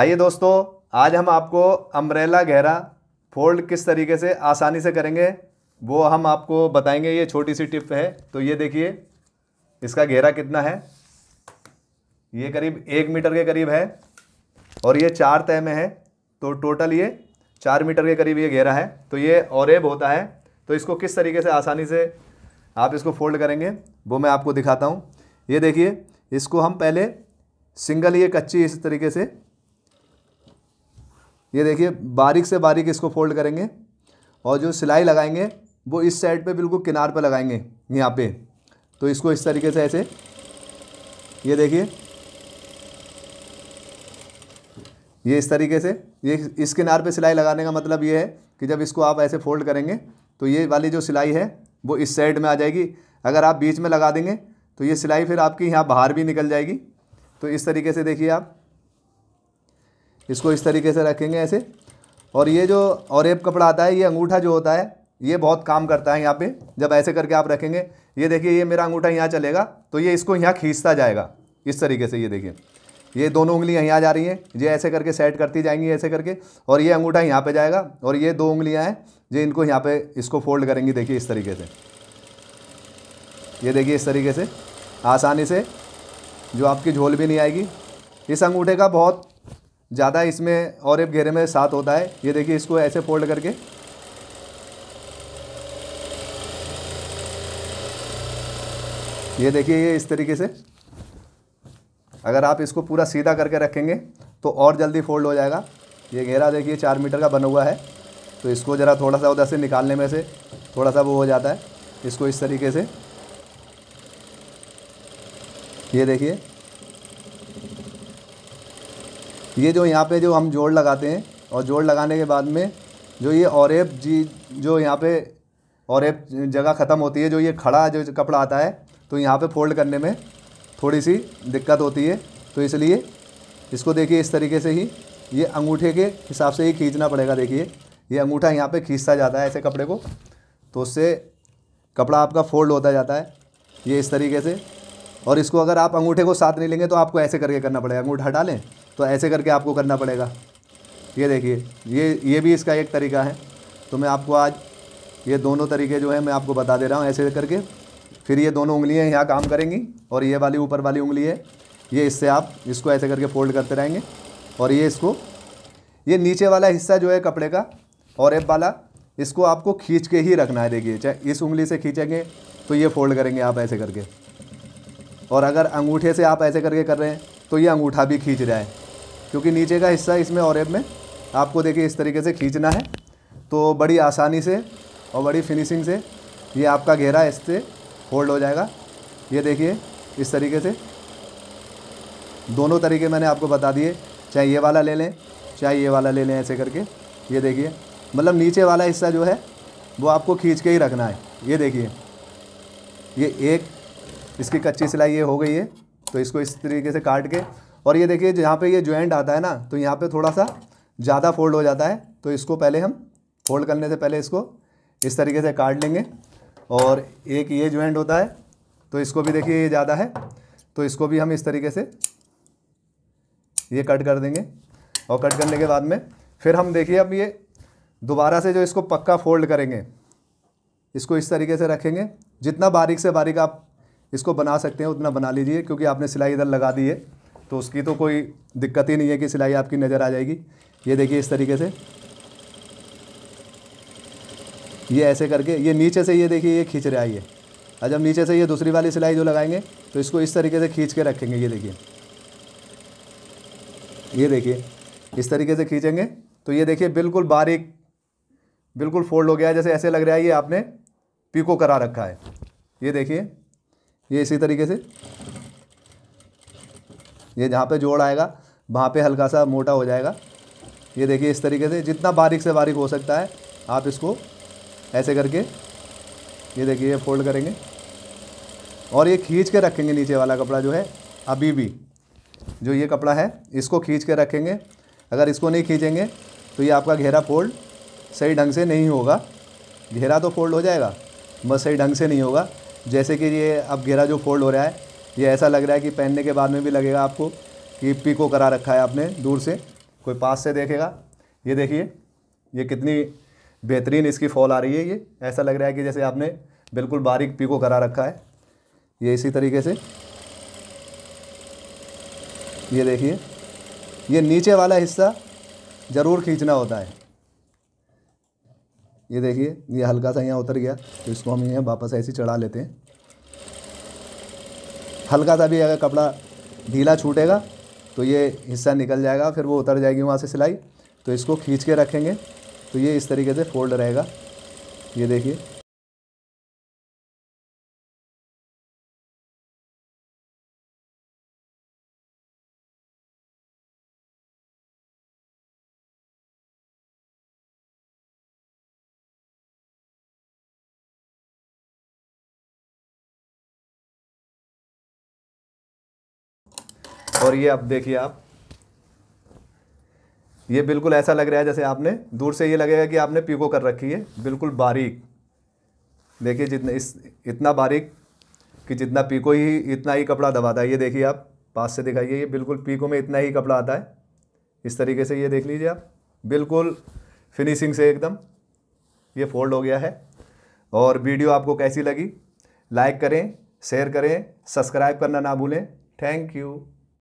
आइए दोस्तों आज हम आपको अम्ब्रेला गहरा फोल्ड किस तरीके से आसानी से करेंगे वो हम आपको बताएंगे ये छोटी सी टिप है तो ये देखिए इसका घेरा कितना है ये करीब एक मीटर के करीब है और ये चार तय में है तो टोटल ये चार मीटर के करीब ये घेरा है तो ये औरब होता है तो इसको किस तरीके से आसानी से आप इसको फोल्ड करेंगे वो मैं आपको दिखाता हूँ ये देखिए इसको हम पहले सिंगल ये कच्ची इस तरीके से ये देखिए बारीक से बारीक इसको फोल्ड करेंगे और जो सिलाई लगाएंगे वो इस साइड पे बिल्कुल किनार पे लगाएंगे यहाँ पे तो इसको इस तरीके से ऐसे ये देखिए ये इस तरीके से ये इस किनार पे सिलाई लगाने का मतलब ये है कि जब इसको आप ऐसे फोल्ड करेंगे तो ये वाली जो सिलाई है वो इस साइड में आ जाएगी अगर आप बीच में लगा देंगे तो ये सिलाई फिर आपकी यहाँ बाहर भी निकल जाएगी तो इस तरीके से देखिए आप इसको इस तरीके से रखेंगे ऐसे और ये जो और एप कपड़ा आता है ये अंगूठा जो होता है ये बहुत काम करता है यहाँ पे जब ऐसे करके आप रखेंगे ये देखिए ये मेरा अंगूठा यहाँ चलेगा तो ये इसको यहाँ खींचता जाएगा इस तरीके से ये देखिए ये दोनों उंगलियाँ यहाँ जा रही हैं ये ऐसे करके सेट करती जाएंगी ऐसे करके और ये अंगूठा यहाँ पे जाएगा और ये दो उंगलियाँ हैं जो इनको यहाँ पे इसको फोल्ड करेंगी देखिए इस तरीके से ये देखिए इस तरीके से आसानी से जो आपकी झोल भी नहीं आएगी इस अंगूठे का बहुत ज़्यादा इसमें और एक घेरे में सात होता है ये देखिए इसको ऐसे फोल्ड करके ये देखिए ये इस तरीके से अगर आप इसको पूरा सीधा करके रखेंगे तो और जल्दी फोल्ड हो जाएगा ये घेरा देखिए चार मीटर का बना हुआ है तो इसको ज़रा थोड़ा सा उधर से निकालने में से थोड़ा सा वो हो जाता है इसको इस तरीके से ये देखिए ये जो यहाँ पे जो हम जोड़ लगाते हैं और जोड़ लगाने के बाद में जो ये औरब जी जो यहाँ पे औरब जगह ख़त्म होती है जो ये खड़ा जो कपड़ा आता है तो यहाँ पे फोल्ड करने में थोड़ी सी दिक्कत होती है तो इसलिए इसको देखिए इस तरीके से ही ये अंगूठे के हिसाब से ही खींचना पड़ेगा देखिए ये अंगूठा यहाँ पर खींचता जाता है ऐसे कपड़े को तो उससे कपड़ा आपका फोल्ड होता जाता है ये इस तरीके से और इसको अगर आप अंगूठे को साथ नहीं लेंगे तो आपको ऐसे करके करना पड़ेगा अंगूठा हटा लें तो ऐसे करके आपको करना पड़ेगा ये देखिए ये ये भी इसका एक तरीका है तो मैं आपको आज ये दोनों तरीके जो है मैं आपको बता दे रहा हूँ ऐसे करके फिर ये दोनों उंगलियाँ यहाँ काम करेंगी और ये वाली ऊपर वाली उंगली है ये इससे आप इसको ऐसे करके फोल्ड करते रहेंगे और ये इसको ये नीचे वाला हिस्सा जो है कपड़े का और एप वाला इसको आपको खींच के ही रखना है देखिए चाहे इस उंगली से खींचेंगे तो ये फोल्ड करेंगे आप ऐसे करके और अगर अंगूठे से आप ऐसे करके कर रहे हैं तो ये अंगूठा भी खींच रहा है क्योंकि नीचे का हिस्सा इसमें और में आपको देखिए इस तरीके से खींचना है तो बड़ी आसानी से और बड़ी फिनिशिंग से ये आपका घेरा इससे होल्ड हो जाएगा ये देखिए इस तरीके से दोनों तरीके मैंने आपको बता दिए चाहे ये वाला ले लें चाहे ये वाला ले लें ऐसे करके ये देखिए मतलब नीचे वाला हिस्सा जो है वो आपको खींच के ही रखना है ये देखिए ये एक इसकी कच्ची सिलाई ये हो गई है तो इसको इस तरीके से काट के और ये देखिए जहाँ पे ये ज्वाइंट आता है ना तो यहाँ पे थोड़ा सा ज़्यादा फोल्ड हो जाता है तो इसको पहले हम फोल्ड करने से पहले इसको इस तरीके से काट लेंगे और एक ये ज्वाइंट होता है तो इसको भी देखिए ये ज़्यादा है तो इसको भी हम इस तरीके से ये कट कर देंगे और कट करने के बाद में फिर हम देखिए अब ये दोबारा से जो इसको पक्का फोल्ड करेंगे इसको इस तरीके से रखेंगे जितना बारीक से बारीक आप इसको बना सकते हैं उतना बना लीजिए क्योंकि आपने सिलाई इधर लगा दी है तो उसकी तो कोई दिक्कत ही नहीं है कि सिलाई आपकी नज़र आ जाएगी ये देखिए इस तरीके से ये ऐसे करके ये नीचे से ये देखिए ये खींच रहा है ये और जब नीचे से ये दूसरी वाली सिलाई जो लगाएंगे तो इसको इस तरीके से खींच के रखेंगे ये देखिए ये देखिए इस तरीके से खींचेंगे तो ये देखिए बिल्कुल बारीक बिल्कुल फोल्ड हो गया है जैसे ऐसे लग रहा है ये आपने पीको करा रखा है ये देखिए ये इसी तरीके से ये जहाँ पे जोड़ आएगा वहाँ पे हल्का सा मोटा हो जाएगा ये देखिए इस तरीके से जितना बारीक से बारीक हो सकता है आप इसको ऐसे करके ये देखिए ये फोल्ड करेंगे और ये खींच के रखेंगे नीचे वाला कपड़ा जो है अभी भी जो ये कपड़ा है इसको खींच के रखेंगे अगर इसको नहीं खींचेंगे तो ये आपका घेरा फोल्ड सही ढंग से नहीं होगा घेरा तो फोल्ड हो जाएगा बस सही ढंग से नहीं होगा जैसे कि ये अब घेरा जो फोल्ड हो रहा है ये ऐसा लग रहा है कि पहनने के बाद में भी लगेगा आपको कि पीको करा रखा है आपने दूर से कोई पास से देखेगा ये देखिए ये कितनी बेहतरीन इसकी फॉल आ रही है ये ऐसा लग रहा है कि जैसे आपने बिल्कुल बारीक पीको करा रखा है ये इसी तरीके से ये देखिए ये नीचे वाला हिस्सा ज़रूर खींचना होता है ये देखिए ये हल्का सा यहाँ उतर गया तो इसको हम यहाँ वापस ऐसे चढ़ा लेते हैं हल्का सा भी अगर कपड़ा ढीला छूटेगा तो ये हिस्सा निकल जाएगा फिर वो उतर जाएगी वहाँ से सिलाई तो इसको खींच के रखेंगे तो ये इस तरीके से फोल्ड रहेगा ये देखिए और ये अब देखिए आप ये बिल्कुल ऐसा लग रहा है जैसे आपने दूर से ये लगेगा कि आपने पीको कर रखी है बिल्कुल बारीक देखिए जितने इस इतना बारीक कि जितना पीको ही इतना ही कपड़ा दबाता है ये देखिए आप पास से दिखाइए ये बिल्कुल पीको में इतना ही कपड़ा आता है इस तरीके से ये देख लीजिए आप बिल्कुल फिनिशिंग से एकदम ये फोल्ड हो गया है और वीडियो आपको कैसी लगी लाइक करें शेयर करें सब्सक्राइब करना ना भूलें थैंक यू